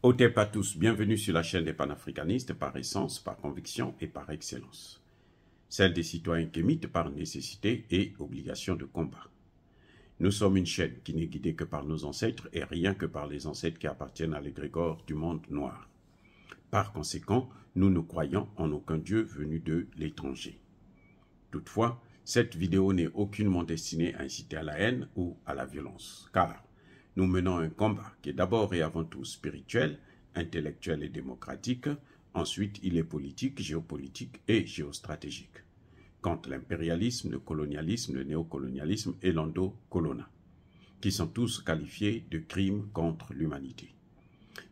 Otep à tous, bienvenue sur la chaîne des panafricanistes par essence, par conviction et par excellence. Celle des citoyens qui kémites par nécessité et obligation de combat. Nous sommes une chaîne qui n'est guidée que par nos ancêtres et rien que par les ancêtres qui appartiennent à l'égrégore du monde noir. Par conséquent, nous ne croyons en aucun dieu venu de l'étranger. Toutefois, cette vidéo n'est aucunement destinée à inciter à la haine ou à la violence, car nous menons un combat qui est d'abord et avant tout spirituel, intellectuel et démocratique, ensuite il est politique, géopolitique et géostratégique, contre l'impérialisme, le colonialisme, le néocolonialisme et lendo qui sont tous qualifiés de crimes contre l'humanité.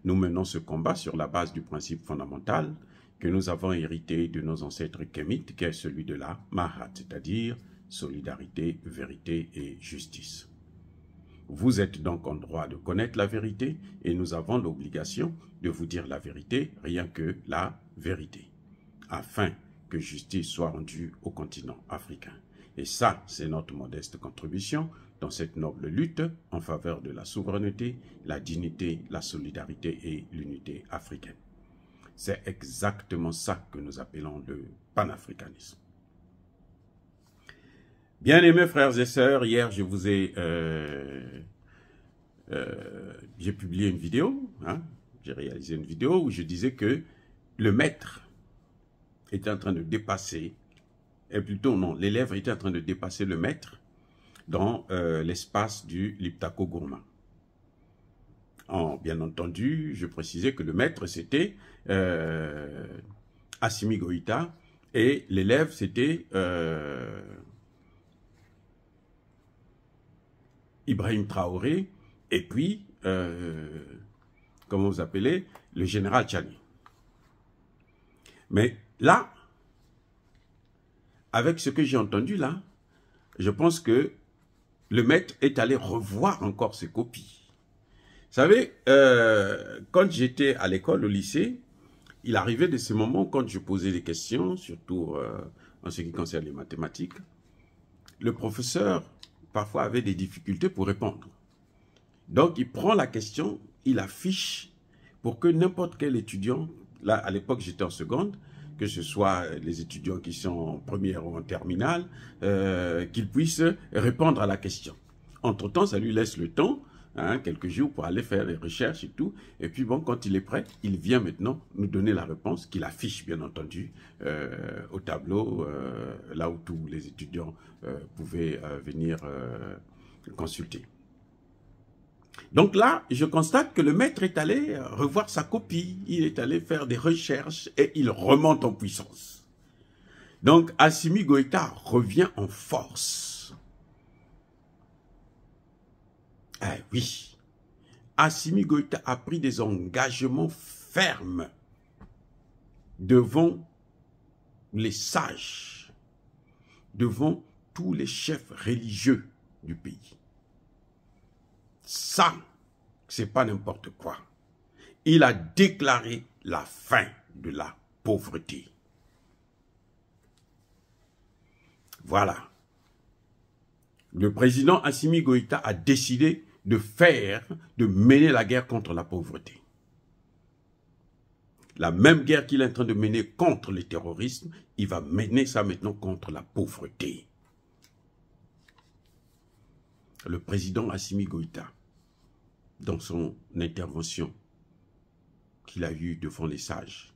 Nous menons ce combat sur la base du principe fondamental que nous avons hérité de nos ancêtres kémites, qui est celui de la mahat, c'est-à-dire solidarité, vérité et justice. Vous êtes donc en droit de connaître la vérité et nous avons l'obligation de vous dire la vérité, rien que la vérité, afin que justice soit rendue au continent africain. Et ça, c'est notre modeste contribution dans cette noble lutte en faveur de la souveraineté, la dignité, la solidarité et l'unité africaine. C'est exactement ça que nous appelons le panafricanisme. Bien-aimés frères et sœurs, hier je vous ai, euh, euh, j'ai publié une vidéo, hein. j'ai réalisé une vidéo où je disais que le maître était en train de dépasser, et plutôt non, l'élève était en train de dépasser le maître dans euh, l'espace du Liptako Gourma. En, bien entendu, je précisais que le maître c'était Assimi Goïta et l'élève c'était Ibrahim Traoré, et puis, euh, comment vous appelez, le général Tchani. Mais là, avec ce que j'ai entendu là, je pense que le maître est allé revoir encore ses copies. Vous savez, euh, quand j'étais à l'école, au lycée, il arrivait de ce moment, quand je posais des questions, surtout euh, en ce qui concerne les mathématiques, le professeur parfois avait des difficultés pour répondre. Donc, il prend la question, il affiche pour que n'importe quel étudiant, là, à l'époque, j'étais en seconde, que ce soit les étudiants qui sont en première ou en terminale, euh, qu'ils puissent répondre à la question. Entre-temps, ça lui laisse le temps Hein, quelques jours pour aller faire les recherches et tout. Et puis bon, quand il est prêt, il vient maintenant nous donner la réponse qu'il affiche, bien entendu, euh, au tableau, euh, là où tous les étudiants euh, pouvaient venir consulter. Donc là, je constate que le maître est allé revoir sa copie, il est allé faire des recherches et il remonte en puissance. Donc Asimi Goïta revient en force Ah oui, Assimi Goïta a pris des engagements fermes devant les sages, devant tous les chefs religieux du pays. Ça, c'est pas n'importe quoi. Il a déclaré la fin de la pauvreté. Voilà. Le président Assimi Goïta a décidé de faire, de mener la guerre contre la pauvreté. La même guerre qu'il est en train de mener contre le terrorisme, il va mener ça maintenant contre la pauvreté. Le président Assimi Goïta, dans son intervention qu'il a eue devant les sages,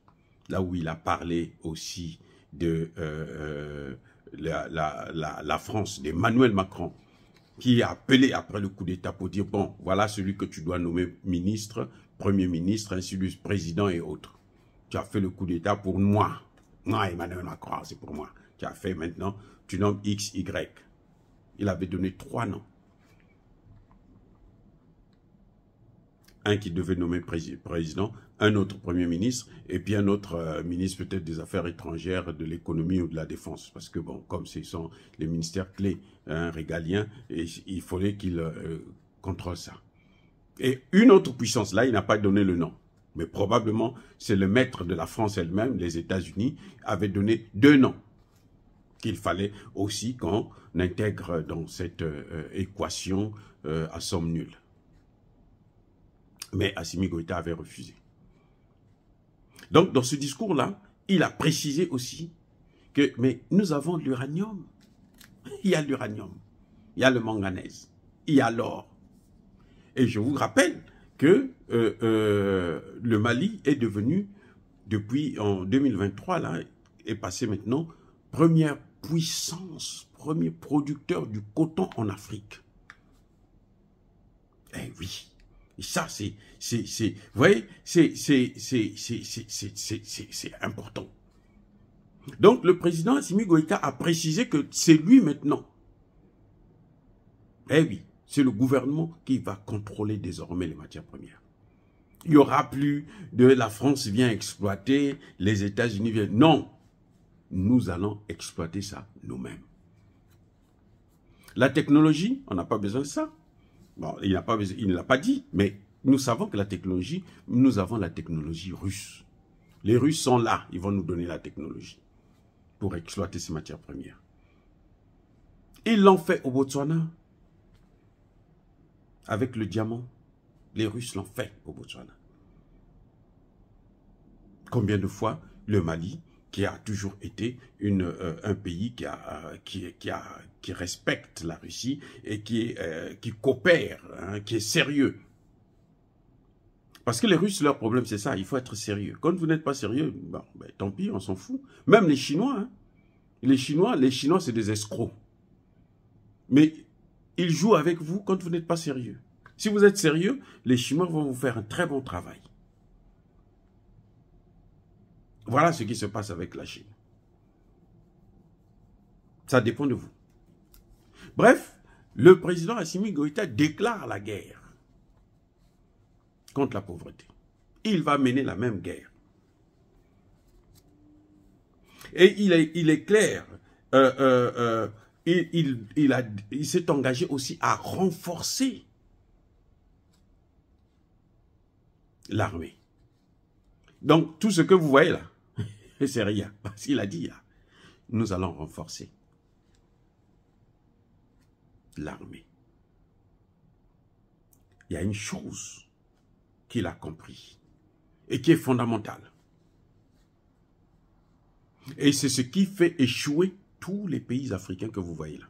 là où il a parlé aussi de euh, euh, la France, d'Emmanuel Macron, qui a appelé après le coup d'État pour dire, bon, voilà celui que tu dois nommer ministre, Premier ministre, ainsi de suite, président et autres. Tu as fait le coup d'État pour moi. Moi, Emmanuel Macron, c'est pour moi. Tu as fait maintenant, tu nommes X, Y. Il avait donné trois noms. Un qui devait nommer président, un autre Premier ministre et puis un autre euh, ministre peut-être des Affaires étrangères, de l'économie ou de la défense. Parce que, bon, comme ce sont les ministères clés hein, régaliens, il fallait qu'il euh, contrôle ça. Et une autre puissance, là, il n'a pas donné le nom. Mais probablement, c'est le maître de la France elle-même, les États-Unis, avait donné deux noms qu'il fallait aussi qu'on intègre dans cette euh, équation à somme nulle. Mais Assimi Goïta avait refusé. Donc, dans ce discours-là, il a précisé aussi que, mais nous avons de l'uranium. Il y a l'uranium, il y a le manganèse, il y a l'or. Et je vous rappelle que euh, euh, le Mali est devenu, depuis en 2023, là, est passé maintenant, première puissance, premier producteur du coton en Afrique. Eh oui. Et ça, c'est, c'est, vous voyez, c'est, c'est, important. Donc, le président Assimi Goïta a précisé que c'est lui maintenant. Eh oui, c'est le gouvernement qui va contrôler désormais les matières premières. Il n'y aura plus de la France vient exploiter, les États-Unis viennent. Non, nous allons exploiter ça nous-mêmes. La technologie, on n'a pas besoin de ça. Bon, il, n'a pas, il ne l'a pas dit, mais nous savons que la technologie, nous avons la technologie russe. Les Russes sont là, ils vont nous donner la technologie pour exploiter ces matières premières. Ils l'ont fait au Botswana avec le diamant. Les Russes l'ont fait au Botswana. Combien de fois le Mali qui a toujours été une, euh, un pays qui, a, euh, qui, qui, a, qui respecte la Russie et qui, euh, qui coopère, hein, qui est sérieux. Parce que les Russes, leur problème, c'est ça, il faut être sérieux. Quand vous n'êtes pas sérieux, ben, tant pis, on s'en fout. Même les Chinois, hein. les Chinois, les Chinois, c'est des escrocs. Mais ils jouent avec vous quand vous n'êtes pas sérieux. Si vous êtes sérieux, les Chinois vont vous faire un très bon travail. Voilà ce qui se passe avec la Chine. Ça dépend de vous. Bref, le président Assimi Goïta déclare la guerre contre la pauvreté. Il va mener la même guerre. Et il est, il est clair, euh, euh, euh, il, il s'est engagé aussi à renforcer l'armée. Donc, tout ce que vous voyez là, c'est rien. Parce qu'il a dit, hein. nous allons renforcer l'armée. Il y a une chose qu'il a compris et qui est fondamentale. Et c'est ce qui fait échouer tous les pays africains que vous voyez là.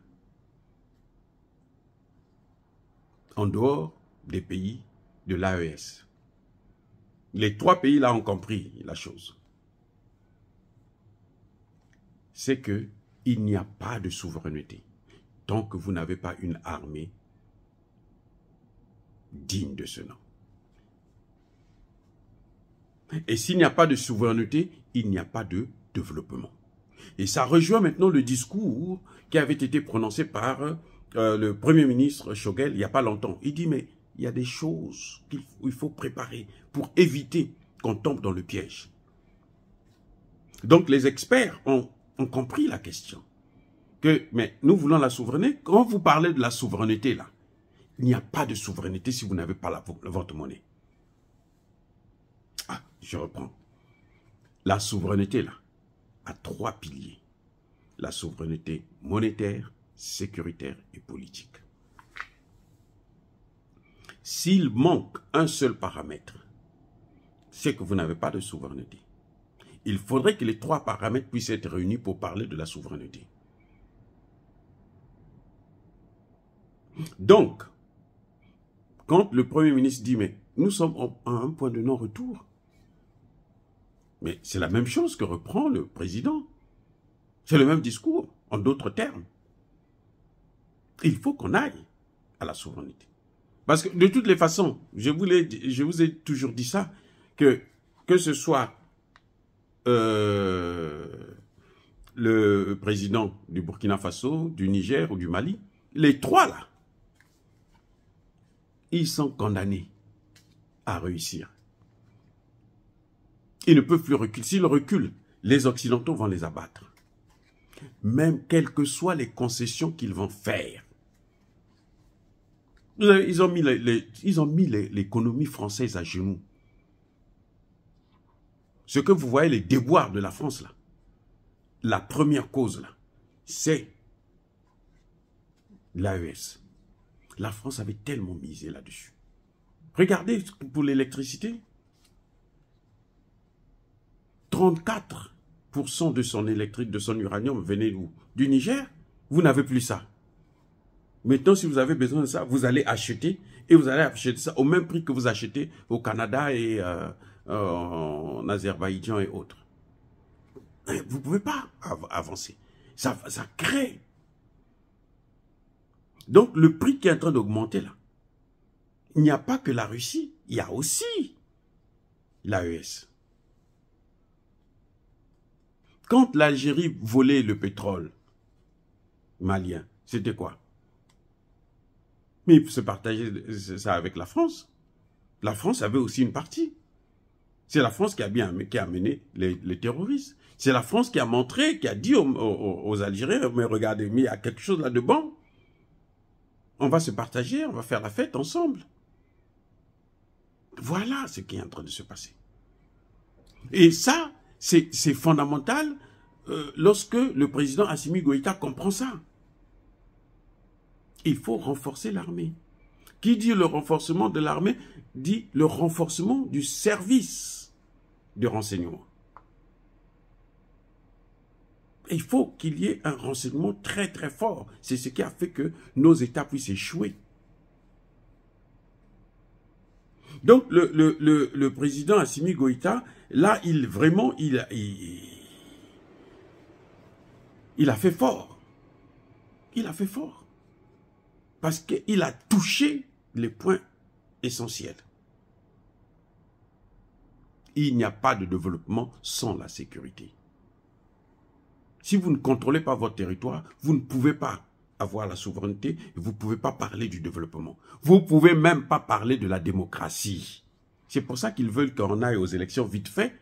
En dehors des pays de l'AES. Les trois pays là ont compris la chose c'est que il n'y a pas de souveraineté tant que vous n'avez pas une armée digne de ce nom. Et s'il n'y a pas de souveraineté, il n'y a pas de développement. Et ça rejoint maintenant le discours qui avait été prononcé par euh, le Premier ministre Chogel il n'y a pas longtemps. Il dit, mais il y a des choses qu'il faut préparer pour éviter qu'on tombe dans le piège. Donc les experts ont compris la question. Que, mais nous voulons la souveraineté. Quand vous parlez de la souveraineté, là, il n'y a pas de souveraineté si vous n'avez pas la, votre monnaie. Ah, je reprends. La souveraineté, là, a trois piliers. La souveraineté monétaire, sécuritaire et politique. S'il manque un seul paramètre, c'est que vous n'avez pas de souveraineté il faudrait que les trois paramètres puissent être réunis pour parler de la souveraineté. Donc, quand le Premier ministre dit, mais nous sommes à un point de non-retour, mais c'est la même chose que reprend le président. C'est le même discours, en d'autres termes. Il faut qu'on aille à la souveraineté. Parce que de toutes les façons, je vous, je vous ai toujours dit ça, que, que ce soit euh, le président du Burkina Faso, du Niger ou du Mali, les trois là, ils sont condamnés à réussir. Ils ne peuvent plus reculer. S'ils reculent, les Occidentaux vont les abattre. Même quelles que soient les concessions qu'ils vont faire. Ils ont mis l'économie française à genoux ce que vous voyez les déboires de la France là, la première cause là, c'est l'AES. La France avait tellement misé là-dessus. Regardez pour l'électricité. 34% de son électrique, de son uranium venait d'où Du Niger Vous n'avez plus ça. Maintenant, si vous avez besoin de ça, vous allez acheter et vous allez acheter ça au même prix que vous achetez au Canada et euh, euh, en Azerbaïdjan et autres. Vous ne pouvez pas avancer. Ça, ça crée. Donc le prix qui est en train d'augmenter là, il n'y a pas que la Russie, il y a aussi l'AES. Quand l'Algérie volait le pétrole malien, c'était quoi Mais il se partageait ça avec la France. La France avait aussi une partie. C'est la France qui a, bien, qui a amené les, terroristes. C'est la France qui a montré, qui a dit aux, Algériens, mais regardez, mais il y a quelque chose là de bon. On va se partager, on va faire la fête ensemble. Voilà ce qui est en train de se passer. Et ça, c'est fondamental euh, lorsque le président Assimi Goïta comprend ça. Il faut renforcer l'armée. Qui dit le renforcement de l'armée dit le renforcement du service de renseignement. Il faut qu'il y ait un renseignement très très fort. C'est ce qui a fait que nos États puissent échouer. Donc le, président Assimi Goïta, là, il vraiment, il, il a fait fort. Il a fait fort. Parce qu'il a touché les points essentiels. Il n'y a pas de développement sans la sécurité. Si vous ne contrôlez pas votre territoire, vous ne pouvez pas avoir la souveraineté et vous ne pouvez pas parler du développement. Vous ne pouvez même pas parler de la démocratie. C'est pour ça qu'ils veulent qu'on aille aux élections vite fait.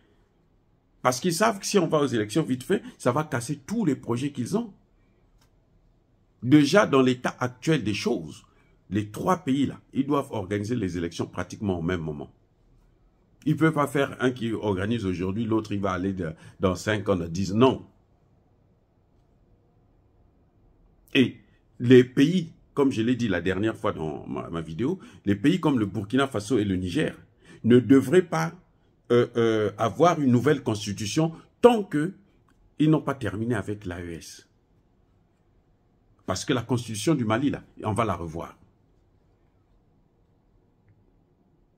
Parce qu'ils savent que si on va aux élections vite fait, ça va casser tous les projets qu'ils ont. Déjà dans l'état actuel des choses, les trois pays là, ils doivent organiser les élections pratiquement au même moment. Il ne peut pas faire un qui organise aujourd'hui, l'autre il va aller dans 5 ans, dans 10 Non. Et les pays, comme je l'ai dit la dernière fois dans ma, vidéo, les pays comme le Burkina Faso et le Niger ne devraient pas euh, euh, avoir une nouvelle constitution tant que ils n'ont pas terminé avec l'AES. Parce que la constitution du Mali, là, on va la revoir.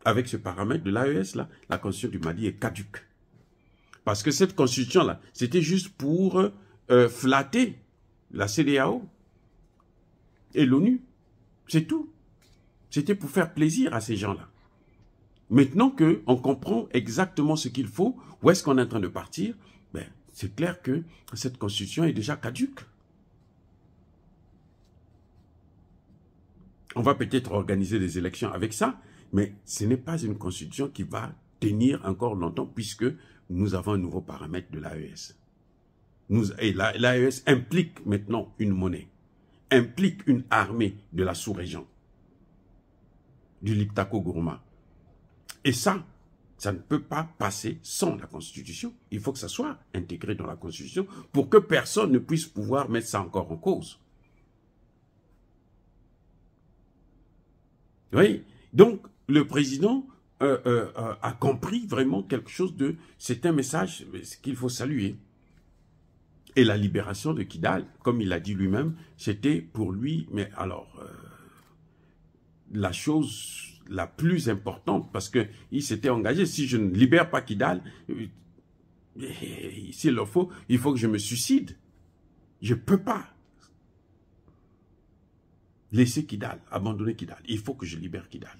avec ce paramètre de l'AES, là, la constitution du Mali est caduque. Parce que cette constitution-là, c'était juste pour euh, flatter la CDAO et l'ONU. C'est tout. C'était pour faire plaisir à ces gens-là. Maintenant qu'on comprend exactement ce qu'il faut, où est-ce qu'on est en train de partir, ben, c'est clair que cette constitution est déjà caduque. On va peut-être organiser des élections avec ça, mais ce n'est pas une constitution qui va tenir encore longtemps puisque nous avons un nouveau paramètre de l'AES. L'AES implique maintenant une monnaie, implique une armée de la sous-région, du Liptako Gourma. Et ça, ça ne peut pas passer sans la Constitution. Il faut que ça soit intégré dans la Constitution pour que personne ne puisse pouvoir mettre ça encore en cause. Vous voyez donc le président euh, euh, euh, a compris vraiment quelque chose de... C'est un message qu'il faut saluer. Et la libération de Kidal, comme il a dit lui-même, c'était pour lui, mais alors, la chose la plus importante, parce qu'il s'était engagé, si je ne libère pas Kidal, s'il le faut, il faut que je me suicide. Je ne peux pas laisser Kidal, abandonner Kidal. Il faut que je libère Kidal.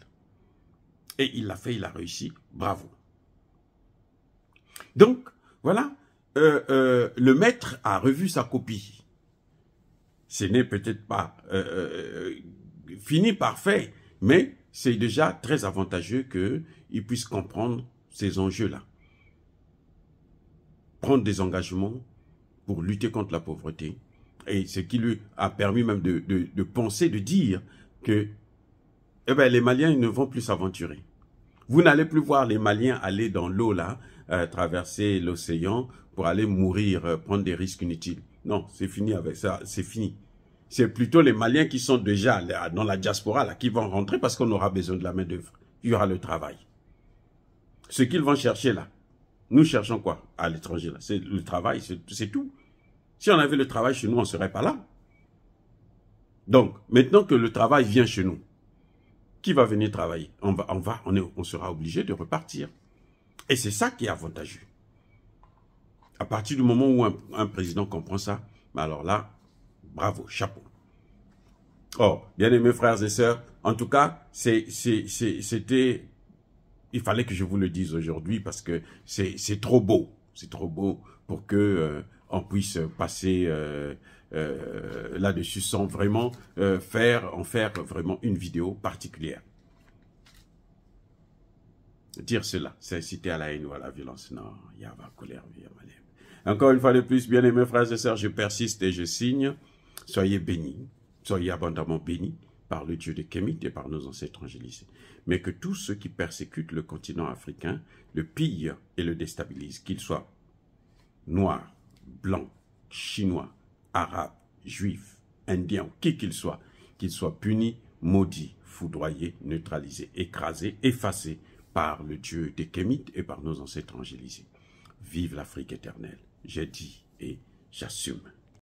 Et il l'a fait, il a réussi. Bravo. Donc, voilà, euh, euh, le maître a revu sa copie. Ce n'est peut-être pas euh, fini parfait, mais c'est déjà très avantageux qu'il puisse comprendre ces enjeux-là. Prendre des engagements pour lutter contre la pauvreté. Et ce qui lui a permis même de, penser, de dire que eh ben, les Maliens ne vont plus s'aventurer. Vous n'allez plus voir les Maliens aller dans l'eau là, euh, traverser l'océan pour aller mourir, euh, prendre des risques inutiles. Non, c'est fini avec ça, c'est fini. C'est plutôt les Maliens qui sont déjà dans la diaspora là, qui vont rentrer parce qu'on aura besoin de la main d'œuvre. Il y aura le travail. Ce qu'ils vont chercher là, nous cherchons quoi à l'étranger là C'est le travail, c'est tout. Si on avait le travail chez nous, on ne serait pas là. Donc, maintenant que le travail vient chez nous, qui va venir travailler On va, on va, on, on sera obligé de repartir. Et c'est ça qui est avantageux. À partir du moment où un, président comprend ça, bah alors là, bravo, chapeau. Or, bien aimés frères et sœurs, en tout cas, c'était, il fallait que je vous le dise aujourd'hui parce que c'est trop beau, c'est trop beau pour que euh, on puisse passer. Euh, euh, là-dessus sans vraiment euh, faire, en faire vraiment une vidéo particulière. Dire cela, c'est inciter à la haine ou à la violence. Non, il y a ma colère, il Encore une fois de plus, bien aimés frères et sœurs, je persiste et je signe. Soyez bénis, soyez abondamment bénis par le Dieu de Kémit et par nos ancêtres angélisés, mais que tous ceux qui persécutent le continent africain le pillent et le déstabilisent, qu'ils soient noirs, blancs, chinois, Arabes, juifs, indiens, qui qu'il soit, qu'il soient puni, maudit, foudroyés, neutralisé, écrasé, effacé par le Dieu des Kémites et par nos ancêtres angélisés. Vive l'Afrique éternelle. J'ai dit et j'assume.